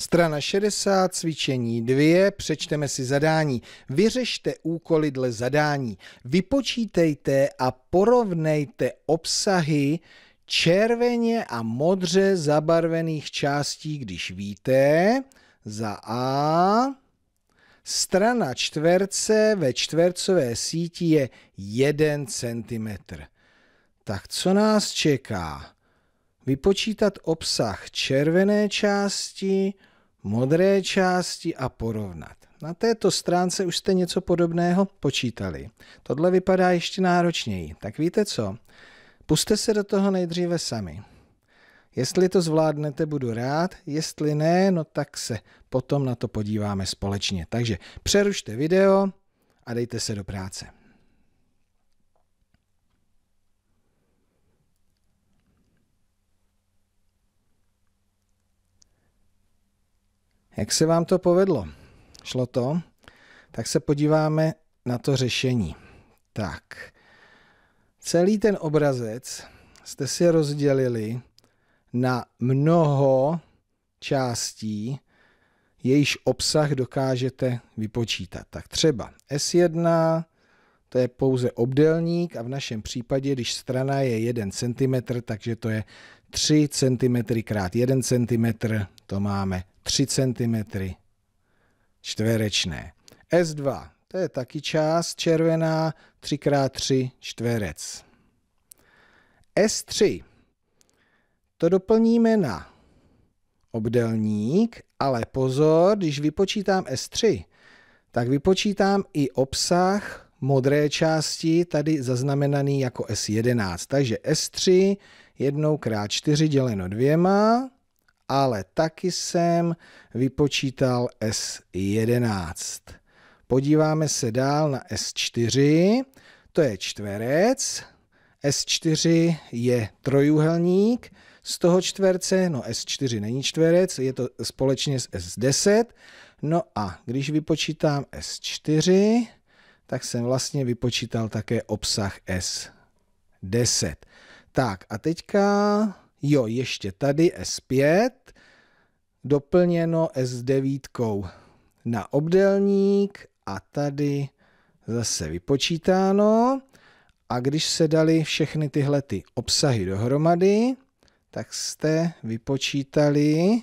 Strana 60, cvičení 2, přečteme si zadání. Vyřešte úkoly dle zadání. Vypočítejte a porovnejte obsahy červeně a modře zabarvených částí, když víte, za A, strana čtverce ve čtvercové síti je 1 cm. Tak co nás čeká? Vypočítat obsah červené části, modré části a porovnat. Na této stránce už jste něco podobného počítali. Tohle vypadá ještě náročněji. Tak víte co? Puste se do toho nejdříve sami. Jestli to zvládnete, budu rád, jestli ne, no tak se potom na to podíváme společně. Takže přerušte video a dejte se do práce. Jak se vám to povedlo? Šlo to? Tak se podíváme na to řešení. Tak, celý ten obrazec jste si rozdělili na mnoho částí, jejíž obsah dokážete vypočítat. Tak třeba S1, to je pouze obdelník a v našem případě, když strana je 1 cm, takže to je 3 cm krát 1 cm, to máme 3 cm čtverečné. S2, to je taky část červená, 3x3 čtverec. S3, to doplníme na obdelník, ale pozor, když vypočítám S3, tak vypočítám i obsah modré části, tady zaznamenaný jako S11. Takže S3 jednou krát 4 děleno dvěma ale taky jsem vypočítal S11. Podíváme se dál na S4, to je čtverec, S4 je trojuhelník, z toho čtverce, no S4 není čtverec, je to společně s S10, no a když vypočítám S4, tak jsem vlastně vypočítal také obsah S10. Tak a teďka Jo, ještě tady S5, doplněno S9 na obdelník a tady zase vypočítáno. A když se dali všechny tyhle ty obsahy dohromady, tak jste vypočítali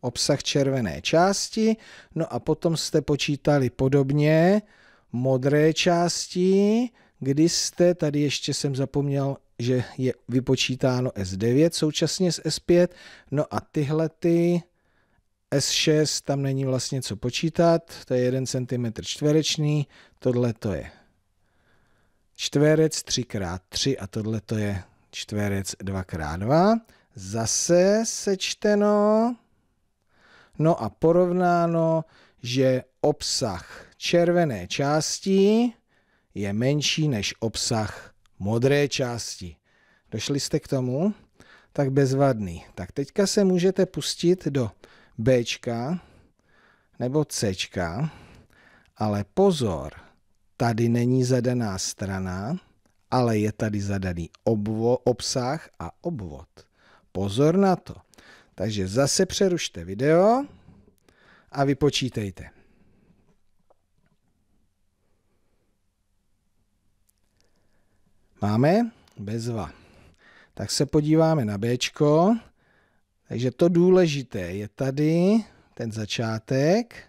obsah červené části, no a potom jste počítali podobně modré části, kdy jste, tady ještě jsem zapomněl že je vypočítáno S9 současně s S5, no a tyhle ty S6 tam není vlastně co počítat, to je 1 cm čtvereční, tohle to je čtverec 3x3 a tohle to je čtverec 2x2. Zase sečteno, no a porovnáno, že obsah červené části je menší než obsah modré části. Došli jste k tomu? Tak bezvadný. Tak teďka se můžete pustit do B nebo C, ale pozor, tady není zadaná strana, ale je tady zadaný obvo, obsah a obvod. Pozor na to. Takže zase přerušte video a vypočítejte. Máme? Bezva. Tak se podíváme na B. Takže to důležité je tady ten začátek,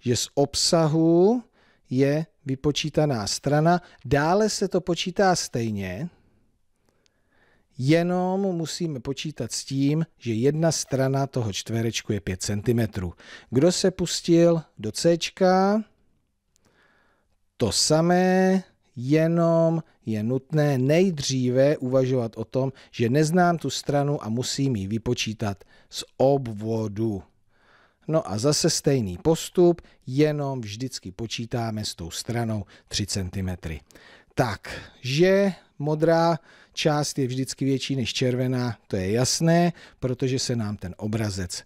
že z obsahu je vypočítaná strana. Dále se to počítá stejně, jenom musíme počítat s tím, že jedna strana toho čtverečku je 5 cm. Kdo se pustil do C, to samé, jenom je nutné nejdříve uvažovat o tom, že neznám tu stranu a musím ji vypočítat z obvodu. No a zase stejný postup, jenom vždycky počítáme s tou stranou 3 cm. Tak, že modrá část je vždycky větší než červená, to je jasné, protože se nám ten obrazec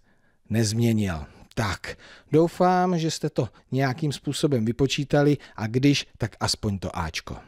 nezměnil. Tak, doufám, že jste to nějakým způsobem vypočítali a když, tak aspoň to Ačko.